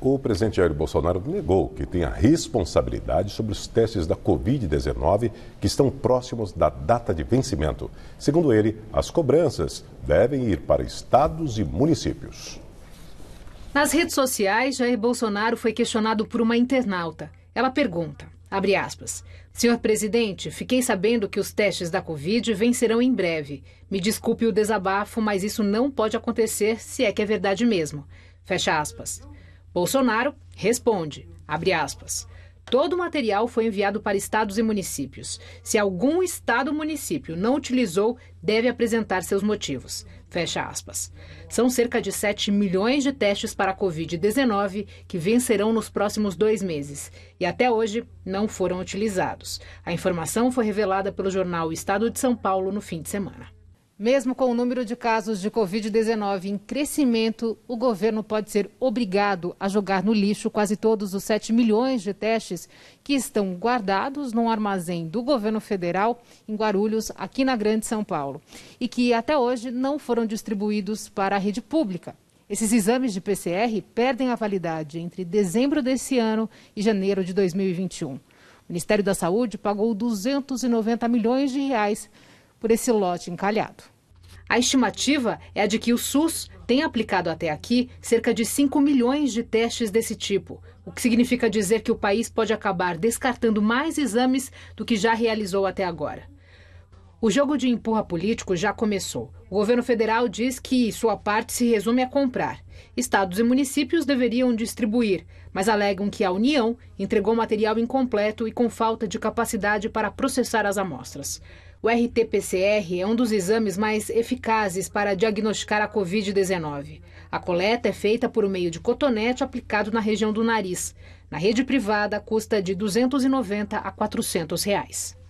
O presidente Jair Bolsonaro negou que tenha responsabilidade sobre os testes da Covid-19 que estão próximos da data de vencimento. Segundo ele, as cobranças devem ir para estados e municípios. Nas redes sociais, Jair Bolsonaro foi questionado por uma internauta. Ela pergunta, abre aspas, Senhor presidente, fiquei sabendo que os testes da Covid vencerão em breve. Me desculpe o desabafo, mas isso não pode acontecer se é que é verdade mesmo. Fecha aspas. Bolsonaro responde, abre aspas, Todo o material foi enviado para estados e municípios. Se algum estado ou município não utilizou, deve apresentar seus motivos. Fecha aspas. São cerca de 7 milhões de testes para a Covid-19 que vencerão nos próximos dois meses e até hoje não foram utilizados. A informação foi revelada pelo jornal Estado de São Paulo no fim de semana. Mesmo com o número de casos de Covid-19 em crescimento, o governo pode ser obrigado a jogar no lixo quase todos os 7 milhões de testes que estão guardados num armazém do governo federal em Guarulhos, aqui na Grande São Paulo, e que até hoje não foram distribuídos para a rede pública. Esses exames de PCR perdem a validade entre dezembro desse ano e janeiro de 2021. O Ministério da Saúde pagou 290 milhões de reais por esse lote encalhado. A estimativa é a de que o SUS tem aplicado até aqui cerca de 5 milhões de testes desse tipo, o que significa dizer que o país pode acabar descartando mais exames do que já realizou até agora. O jogo de empurra político já começou. O governo federal diz que sua parte se resume a comprar. Estados e municípios deveriam distribuir, mas alegam que a União entregou material incompleto e com falta de capacidade para processar as amostras. O RT-PCR é um dos exames mais eficazes para diagnosticar a Covid-19. A coleta é feita por meio de cotonete aplicado na região do nariz. Na rede privada, custa de 290 a 400 reais.